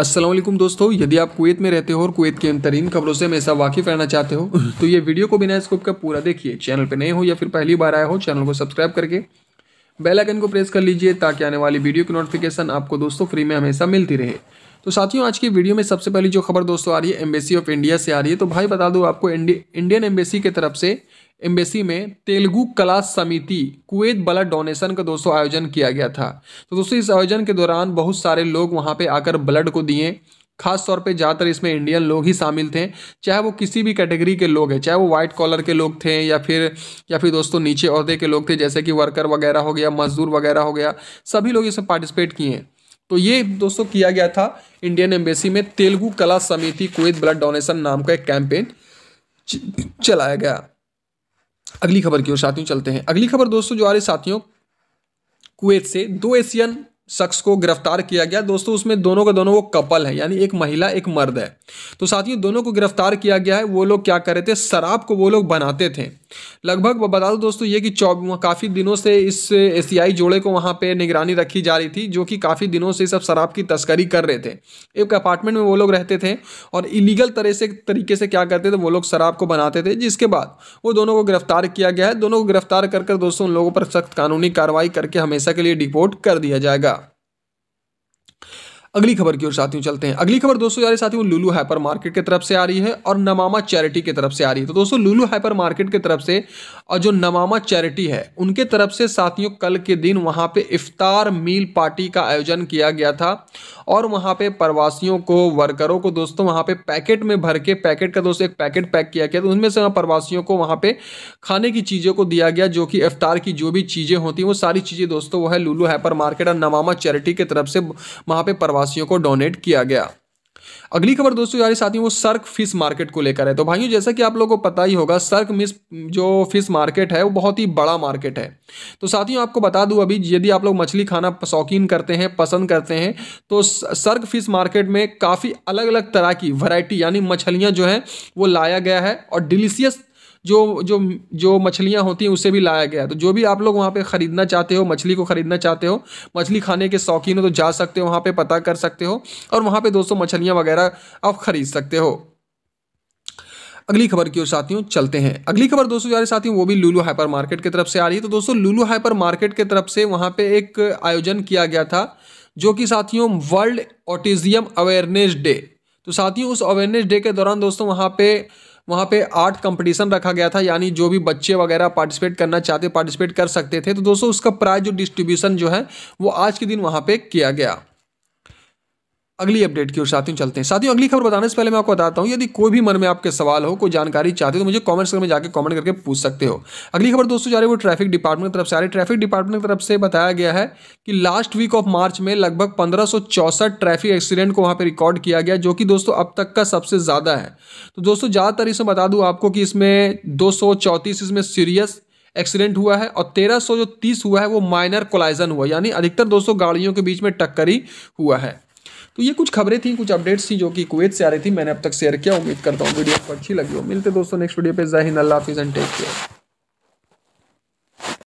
असलम दोस्तों यदि आप कुवैत में रहते हो और कुवैत के अंतरीन खबरों से हमेशा वाकिफ रहना चाहते हो तो ये वीडियो को बिना स्कोप का पूरा देखिए चैनल पर नए हो या फिर पहली बार आए हो चैनल को सब्सक्राइब करके बेल आइकन को प्रेस कर लीजिए ताकि आने वाली वीडियो की नोटिफिकेशन आपको दोस्तों फ्री में हमेशा मिलती रहे तो साथियों आज की वीडियो में सबसे पहली जो खबर दोस्तों आ रही है एम्बेसी ऑफ इंडिया से आ रही है तो भाई बता दो आपको इंडियन एम्बेसी की तरफ से एम्बेसी में तेलुगु कला समिति कुवैत बला डोनेशन का दोस्तों आयोजन किया गया था तो दोस्तों इस आयोजन के दौरान बहुत सारे लोग वहाँ पे आकर ब्लड को दिए खास तौर पे ज़्यादातर इसमें इंडियन लोग ही शामिल थे चाहे वो किसी भी कैटेगरी के लोग हैं चाहे वो वाइट कॉलर के लोग थे या फिर या फिर दोस्तों नीचे अहदे के लोग थे जैसे कि वर्कर वगैरह हो गया मजदूर वगैरह हो गया सभी लोग इसमें पार्टिसिपेट किए तो ये दोस्तों किया गया था इंडियन एम्बेसी में तेलुगु कला समिति कुवैत ब्लड डोनेशन नाम का एक कैंपेन चलाया गया अगली खबर की ओर साथियों चलते हैं अगली खबर दोस्तों जो आ रही साथियों कुवैत से दो एशियन शख्स को गिरफ्तार किया गया दोस्तों उसमें दोनों का दोनों वो कपल है यानी एक महिला एक मर्द है तो साथियों दोनों को गिरफ्तार किया गया है वो लोग क्या कर रहे थे शराब को वो लोग बनाते थे लगभग बता दो दोस्तों ये कि काफ़ी दिनों से इस एशियाई जोड़े को वहाँ पे निगरानी रखी जा रही थी जो कि काफ़ी दिनों से सब शराब की तस्करी कर रहे थे एक अपार्टमेंट में वो लोग रहते थे और इलीगल तरह से तरीके से क्या करते थे वो लोग शराब को बनाते थे जिसके बाद वो दोनों को गिरफ्तार किया गया है दोनों को गिरफ्तार कर कर दोस्तों उन लोगों पर सख्त कानूनी कार्रवाई करके हमेशा के लिए डिपोर्ट कर दिया जाएगा अगली खबर की ओर साथियों चलते हैं अगली खबर दोस्तों यार साथियों लुलू हाइपर मार्केट की तरफ से आ रही है और नमामा चैरिटी की तरफ से आ रही है तो दोस्तों लुलू हाइपर मार्केट की तरफ से और जो नमामा चैरिटी है उनके तरफ से साथियों कल के दिन वहाँ पे इफ्तार मील पार्टी का आयोजन किया गया था और वहाँ पे प्रवासियों को वर्करों को दोस्तों वहाँ पे पैकेट में भर के पैकेट का दोस्तों एक पैकेट पैक किया गया तो उनमें से प्रवासियों को वहाँ पे खाने की चीज़ों को दिया गया जो कि इफ्तार की जो भी चीज़ें होती हैं वो सारी चीज़ें दोस्तों वो है लूलू हैपर मार्केट और नमामा चैरिटी की तरफ से वहाँ पर प्रवासियों को डोनेट किया गया अगली खबर दोस्तों यार साथियों वो सर्क फिश मार्केट को लेकर है तो भाइयों जैसा कि आप लोगों को पता ही होगा सर्क मिस जो फिश मार्केट है वो बहुत ही बड़ा मार्केट है तो साथियों आपको बता दूँ अभी यदि आप लोग मछली खाना शौकीन करते हैं पसंद करते हैं तो सर्क फिश मार्केट में काफ़ी अलग अलग तरह की वैरायटी यानी मछलियाँ जो हैं वो लाया गया है और डिलीशियस जो जो जो मछलियाँ होती हैं उसे भी लाया गया है तो जो भी आप लोग वहाँ पर ख़रीदना चाहते हो मछली को ख़रीदना चाहते हो मछली खाने के शौकीन हो तो जा सकते हो वहाँ पर पता कर सकते हो और वहाँ पर दोस्तों मछलियाँ वगैरह आप ख़रीद सकते हो अगली खबर की ओर साथियों चलते हैं अगली खबर दोस्तों रहे साथियों वो भी लुलू हाइपर मार्केट की तरफ से आ रही है तो दोस्तों लुलू हाइपर मार्केट की तरफ से वहाँ पे एक आयोजन किया गया था जो कि साथियों वर्ल्ड ऑटिजियम अवेयरनेस डे तो साथियों उस अवेयरनेस डे के दौरान दोस्तों वहाँ पे वहाँ पे आर्ट कंपटीशन रखा गया था यानी जो भी बच्चे वगैरह पार्टिसिपेट करना चाहते पार्टिसिपेट कर सकते थे तो दोस्तों उसका प्राइज जो डिस्ट्रीब्यूशन जो है वो आज के दिन वहाँ पर किया गया अगली अपडेट की ओर साथियों चलते हैं साथियों अगली खबर बताने से पहले मैं आपको बताता हूँ यदि कोई भी मन में आपके सवाल हो कोई जानकारी चाहते हो तो मुझे कमेंट्स में जाकर कमेंट करके पूछ सकते हो अगली खबर दोस्तों जा रही है वो ट्रैफिक डिपार्टमेंट की तरफ से आ रही ट्रैफिक डिपार्टमेंट की तरफ से बताया गया है कि लास्ट वीक ऑफ मार्च में लगभग पंद्रह ट्रैफिक एक्सीडेंट को वहाँ पर रिकॉर्ड किया गया जो कि दोस्तों अब तक का सबसे ज़्यादा है तो दोस्तों ज़्यादातर इसमें बता दूँ आपको कि इसमें दो इसमें सीरियस एक्सीडेंट हुआ है और तेरह जो तीस हुआ है वो माइनर कोलाइजन हुआ यानी अधिकतर दोस्तों गाड़ियों के बीच में टक्कर ही हुआ है तो ये कुछ खबरें थी कुछ अपडेट्स थी जो कि कुवैत से आ रही थी मैंने अब तक शेयर किया उम्मीद करता हूँ वीडियो आपको अच्छी लगी हो मिलते दोस्तों नेक्स्ट वीडियो पे जय अल्लाह हाफिज़ एंड टेक केयर